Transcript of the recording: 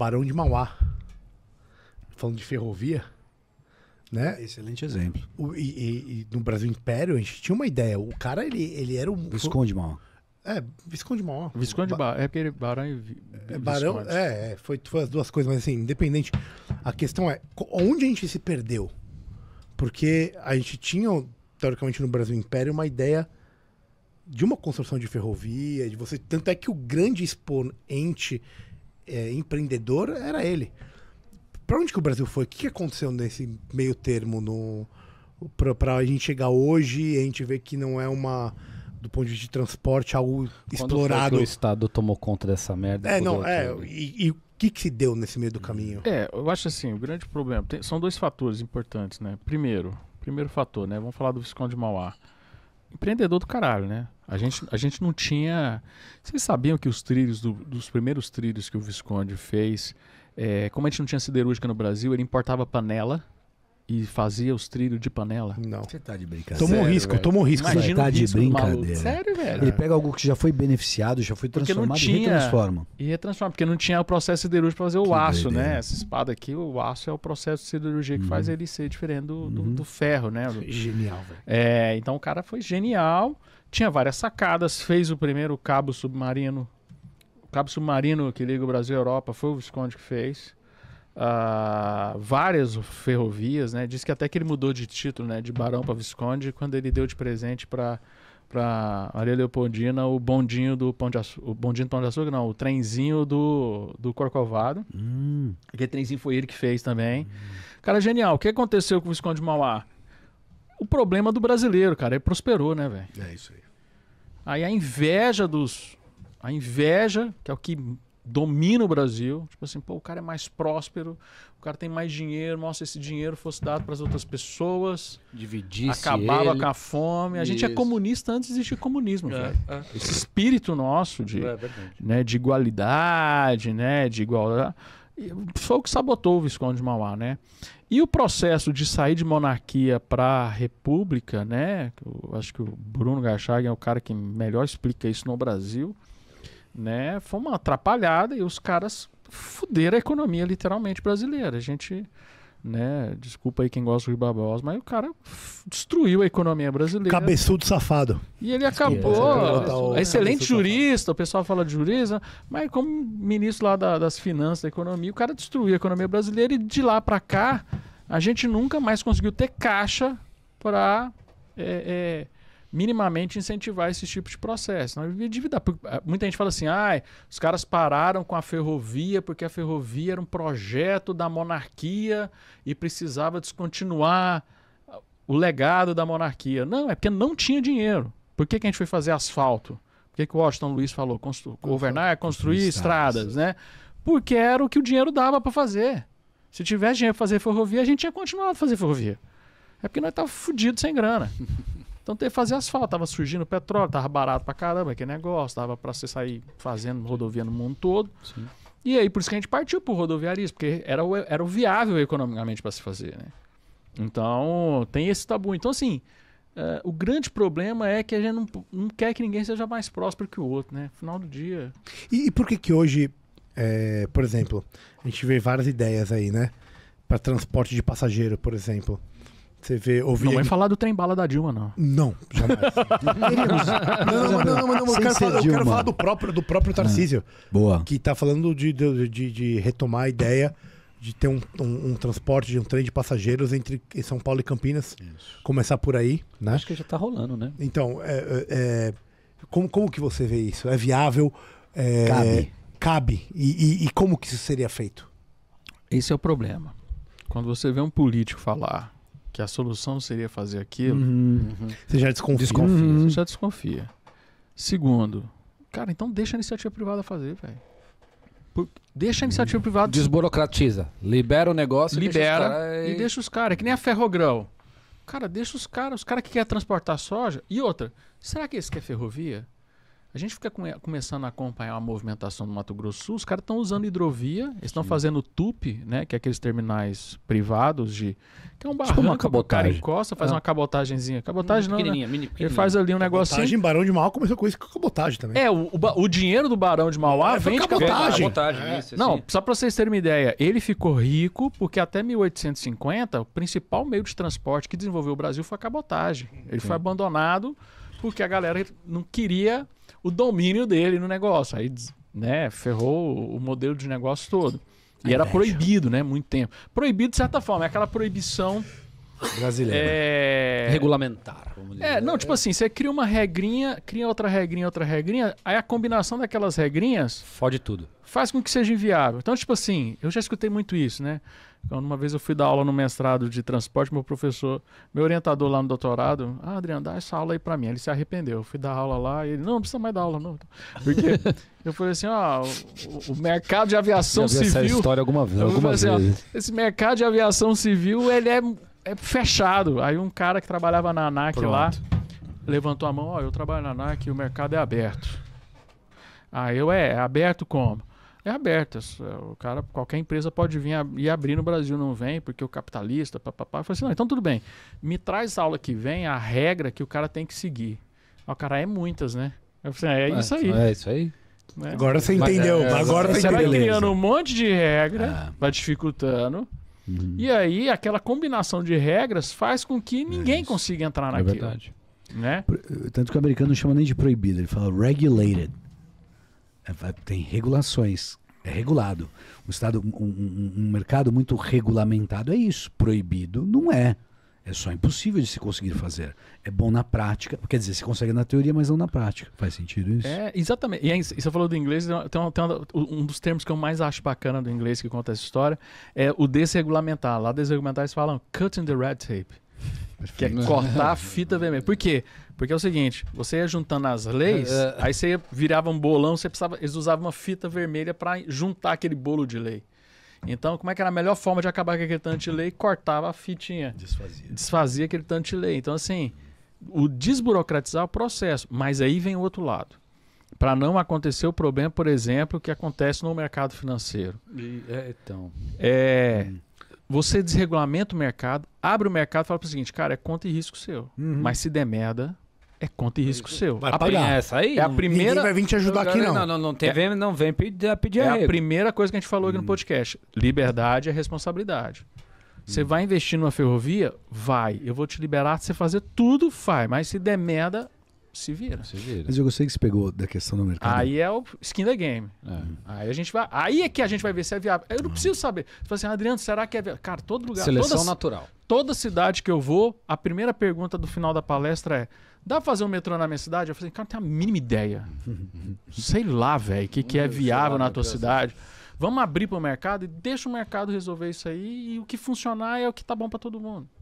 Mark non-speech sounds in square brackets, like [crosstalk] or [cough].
Barão de Mauá. Falando de ferrovia. Né? Excelente exemplo. O, e, e, e, no Brasil Império, a gente tinha uma ideia. O cara, ele, ele era um. Visconde Mauá. É, Visconde Mauá. Visconde ba é aquele Barão e vi é, Barão, é, é foi, foi, as duas coisas, mas assim, independente. A questão é onde a gente se perdeu. Porque a gente tinha, teoricamente, no Brasil Império, uma ideia de uma construção de ferrovia, de você. Tanto é que o grande expoente é, empreendedor era ele. Para onde que o Brasil foi? O que aconteceu nesse meio termo no para a gente chegar hoje e a gente ver que não é uma do ponto de vista de transporte algo Quando explorado. o Estado tomou conta dessa merda. É, não, é, e, e o que, que se deu nesse meio do caminho? É, eu acho assim, o grande problema tem, são dois fatores importantes, né? Primeiro, primeiro fator, né? Vamos falar do Visconde de Mauá empreendedor do caralho, né? A gente, a gente não tinha. Vocês sabiam que os trilhos, do, dos primeiros trilhos que o Visconde fez, é, como a gente não tinha siderúrgica no Brasil, ele importava panela e fazia os trilhos de panela. Não. Você tá de brincadeira. toma um risco, toma um risco. Imagina tá de brincadeira. Sério, velho. Ele pega algo que já foi beneficiado, já foi transformado tinha, e retransforma. E retransforma, porque não tinha o processo siderúrgico para fazer o que aço, né? Essa espada aqui, o aço é o processo de que faz uhum. ele ser diferente do, do, uhum. do ferro, né? Do, genial, velho. É, então o cara foi genial, tinha várias sacadas, fez o primeiro cabo submarino. O cabo submarino que liga o Brasil à Europa foi o Visconde que fez uh, várias ferrovias, né? Diz que até que ele mudou de título, né? De barão para visconde quando ele deu de presente para para Maria Leopoldina o bondinho do Pão de Açúcar. O bondinho do Pão de Açúcar, não, o trenzinho do, do Corcovado. Hum. Aquele trenzinho foi ele que fez também. Hum. Cara, genial. O que aconteceu com o Visconde Mauá? O problema do brasileiro, cara. Ele prosperou, né, velho? É isso aí. Aí a inveja dos. A inveja, que é o que domina o Brasil. Tipo assim, pô, o cara é mais próspero, o cara tem mais dinheiro. Nossa, esse dinheiro fosse dado para as outras pessoas. Dividisse. Acabava ele. com a fome. A gente é comunista antes de existir comunismo, é, é. Esse espírito nosso de, é né, de igualdade, né, de igualdade. Né. Foi o que sabotou o Visconde de Mauá, né? E o processo de sair de monarquia para república, né? Eu acho que o Bruno Gachag é o cara que melhor explica isso no Brasil né? Foi uma atrapalhada e os caras fuderam a economia literalmente brasileira. A gente, né? Desculpa aí quem gosta do Rui Barbosa, mas o cara destruiu a economia brasileira. Cabeçudo safado. E ele acabou. É, excelente jurista, o pessoal fala de jurista, mas como ministro lá da, das finanças, da economia, o cara destruiu a economia brasileira e de lá para cá a gente nunca mais conseguiu ter caixa para é, é, minimamente incentivar esse tipo de processo. Não né? endividar. É, muita gente fala assim, ah, os caras pararam com a ferrovia porque a ferrovia era um projeto da monarquia e precisava descontinuar o legado da monarquia. Não, é porque não tinha dinheiro. Por que, que a gente foi fazer asfalto? Por que, que o Washington Luiz falou? Constru governar é construir, estradas, estradas, né? Porque era o que o dinheiro dava para fazer. Se tivesse dinheiro para fazer ferrovia, a gente tinha continuado a fazer ferrovia. É porque nós estávamos fodidos sem grana. [laughs] Então teve que fazer asfalto, tava surgindo petróleo, tava barato pra caramba aquele negócio, tava pra você sair fazendo rodovia no mundo todo. Sim. E aí, por isso que a gente partiu pro rodoviarismo, porque era o, era o viável economicamente para se fazer, né? Então, tem esse tabu. Então, assim, uh, o grande problema é que a gente não, não quer que ninguém seja mais próspero que o outro, né? Final do dia. E, e por que que hoje, é, por exemplo, a gente vê várias ideias aí, né? Para transporte de passageiro, por exemplo. Você vê, ouvir. Não vai falar do trem bala da Dilma, não. Não, jamais. [laughs] não, mas não, mas não, mas eu quero, falar, eu quero falar do próprio, do próprio ah, Tarcísio. Boa. Que tá falando de, de, de, retomar a ideia de ter um, um, um, transporte de um trem de passageiros entre São Paulo e Campinas. Isso. Começar por aí, né? Acho que já tá rolando, né? Então, é, é, é como, como que você vê isso? É viável? É, cabe. Cabe. E, e, e como que isso seria feito? Esse é o problema. Quando você vê um político falar que a solução seria fazer aquilo, uhum. uhum. você já desconfia. desconfia uhum. Você uhum. já desconfia. Segundo, cara, então deixa a iniciativa privada fazer, velho. Deixa a iniciativa privada. Desburocratiza. Libera o negócio libera, deixa cara... e deixa os caras. Que nem a Ferrogrão. Cara, deixa os caras. Os caras que querem transportar soja. E outra, será que esse quer ferrovia? A gente fica começando a acompanhar a movimentação do Mato Grosso Sul, os caras estão usando hidrovia, eles estão fazendo TUP, né? Que é aqueles terminais privados de. Que é um tipo barranco, tipo uma cabotagem. encosta, faz ah. uma cabotagenzinha. Cabotagem hum, não, né? Mini, Ele faz ali um negócio. Cabotagem, Barão de Mauá começou com isso com cabotagem também. É, o, o, o, dinheiro do Barão de Mauá é, vem de cabotagem. cabotagem é. é. Não, só para vocês terem uma ideia, ele ficou rico porque até 1850, o principal meio de transporte que desenvolveu o Brasil foi a cabotagem. Ele Sim. foi abandonado porque a galera não queria o domínio dele no negócio. Aí, né, ferrou o modelo de negócio todo. E era proibido, né? Muito tempo. Proibido de certa forma, é aquela proibição Brasileira. É... Regulamentar. É, não, tipo assim, você cria uma regrinha, cria outra regrinha, outra regrinha, aí a combinação daquelas regrinhas. Fode tudo. Faz com que seja inviável. Então, tipo assim, eu já escutei muito isso, né? Então, uma vez eu fui dar aula no mestrado de transporte, meu professor, meu orientador lá no doutorado, ah, Adriano, dá essa aula aí pra mim. Ele se arrependeu. Eu fui dar aula lá e ele, não, não precisa mais dar aula, não. Porque [laughs] eu falei assim, ó, ah, o, mercado de aviação vi civil. Essa história alguma, alguma assim, ah, vez. Ó, esse mercado de aviação civil, ele é é fechado. Aí um cara que trabalhava na ANAC Pronto. lá levantou a mão, ó, oh, eu trabalho na ANAC e o mercado é aberto. Aí eu, é, é aberto como? É aberto. É o cara, qualquer empresa pode vir e abrir no Brasil, não vem, porque o capitalista, papapá. Eu falei assim, não, então tudo bem. Me traz a aula que vem, a regra que o cara tem que seguir. O cara é muitas, né? Eu falei assim, é, é, é isso aí. É né? isso aí. Agora você entendeu. Mas, é, agora você entendeu. Você vai criando um monte de regra, ah. vai dificultando. Uhum. E aí, aquela combinação de regras faz com que ninguém é consiga entrar é naquilo. É verdade. Né? Eh, tanto que o americano não chama nem de proibido, ele fala regulated. É, tem regulações, é regulado. Um, estado, um, um, um mercado muito regulamentado é isso, proibido não é. É só impossível de se conseguir fazer. É bom na prática. Quer dizer, se consegue na teoria, mas não na prática. Faz sentido isso? É, exatamente. E aí, você falou do inglês, tem, uma, tem uma, um dos termos que eu mais acho bacana do inglês que conta essa história é o desregulamentar. Lá desregulamentar eles falam cutting the red tape. Que é cortar a fita vermelha. Por quê? Porque é o seguinte, você ia juntando as leis, [laughs] é. aí você virava um bolão, você precisava, eles usavam uma fita vermelha para juntar aquele bolo de lei. Então, como é que era a melhor forma de acabar com aquele tanto de lei? Cortava a fitinha. Desfazia. Desfazia aquele tanto de lei. Então, assim, o desburocratizar é o processo. Mas aí vem o outro lado. Para não acontecer o problema, por exemplo, que acontece no mercado financeiro. E, é, então. É. Hum. Você desregulamenta o mercado, abre o mercado e fala para o seguinte, cara, é conta e risco seu. Uhum. Mas se der merda, é conta e risco seu. Vai pagar. Essa aí. É a primeira. Ninguém vai vir te ajudar aqui, não. Não, não, não, tem é... não vem pedir, pedir É arrego. a primeira coisa que a gente falou aqui hum. no podcast. Liberdade é responsabilidade. Hum. Você vai investir numa ferrovia? Vai. Eu vou te liberar de você fazer tudo, faz. Mas se der merda, se vira. Se vira. Mas eu gostei que você pegou da questão do mercado. Aí é o skin da game. É. Aí a gente vai. Aí é que a gente vai ver se é viável. Eu não uhum. preciso saber. Você fala assim, Adriano, será que é viável? Cara, todo lugar. Seleção toda, natural. Toda cidade que eu vou, a primeira pergunta do final da palestra é: dá pra fazer um metrô na minha cidade? Eu falei, assim, cara, não tenho a mínima ideia. [laughs] sei lá, velho, o que, que é viável lá, na tua cidade. Vamos abrir para o mercado e deixa o mercado resolver isso aí. E o que funcionar é o que tá bom para todo mundo.